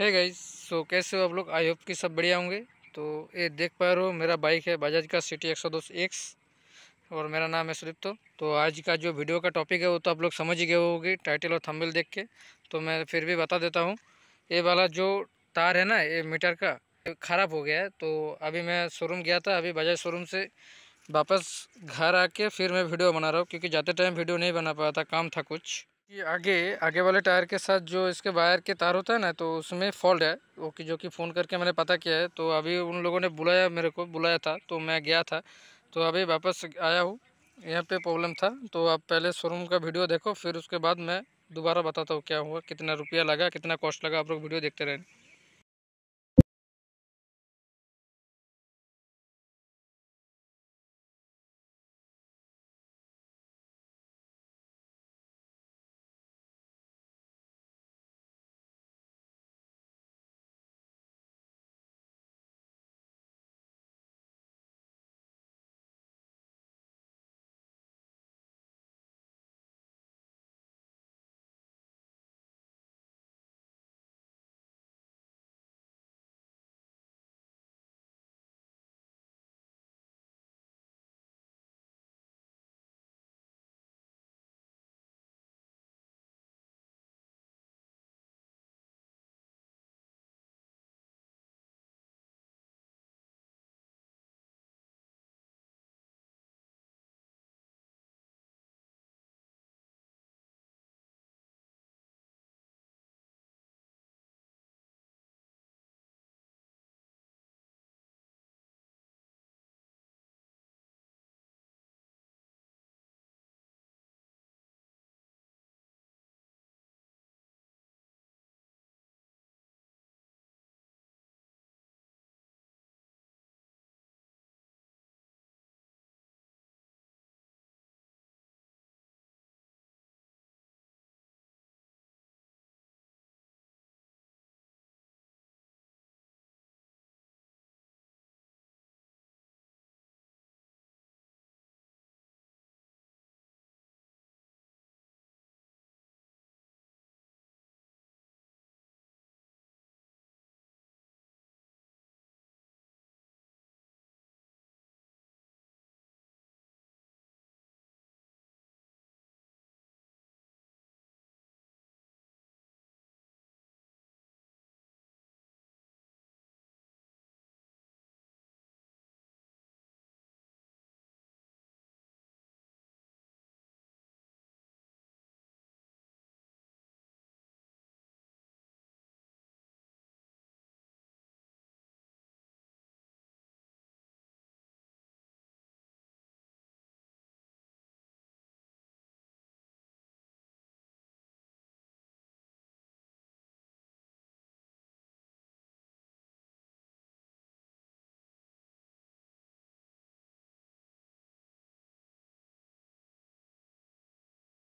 है guys so कैसे हो आप लोग आई होप कि सब बढ़िया होंगे तो ये देख पा रहे हो मेरा बाइक है बजाज का सिटी एक सौ दो एक्स और मेरा नाम है सुदीप्तो तो आज का जो वीडियो का टॉपिक है वो तो आप लोग समझ ही गए होगी टाइटल और थंबनेल देख के तो मैं फिर भी बता देता हूँ ये वाला जो तार है ना ये मीटर का ख़राब हो गया है तो अभी मैं शोरूम गया था अभी बजाज शोरूम से वापस घर आके फिर मैं वीडियो बना रहा हूँ क्योंकि जाते टाइम वीडियो नहीं बना पाया था काम था कुछ कि आगे आगे वाले टायर के साथ जो इसके वायर के तार होता है ना तो उसमें फॉल्ट है वो कि जो कि फ़ोन करके मैंने पता किया है तो अभी उन लोगों ने बुलाया मेरे को बुलाया था तो मैं गया था तो अभी वापस आया हूँ यहाँ पे प्रॉब्लम था तो आप पहले शोरूम का वीडियो देखो फिर उसके बाद मैं दोबारा बताता हूँ क्या हुआ कितना रुपया लगा कितना कॉस्ट लगा आप लोग वीडियो देखते रहें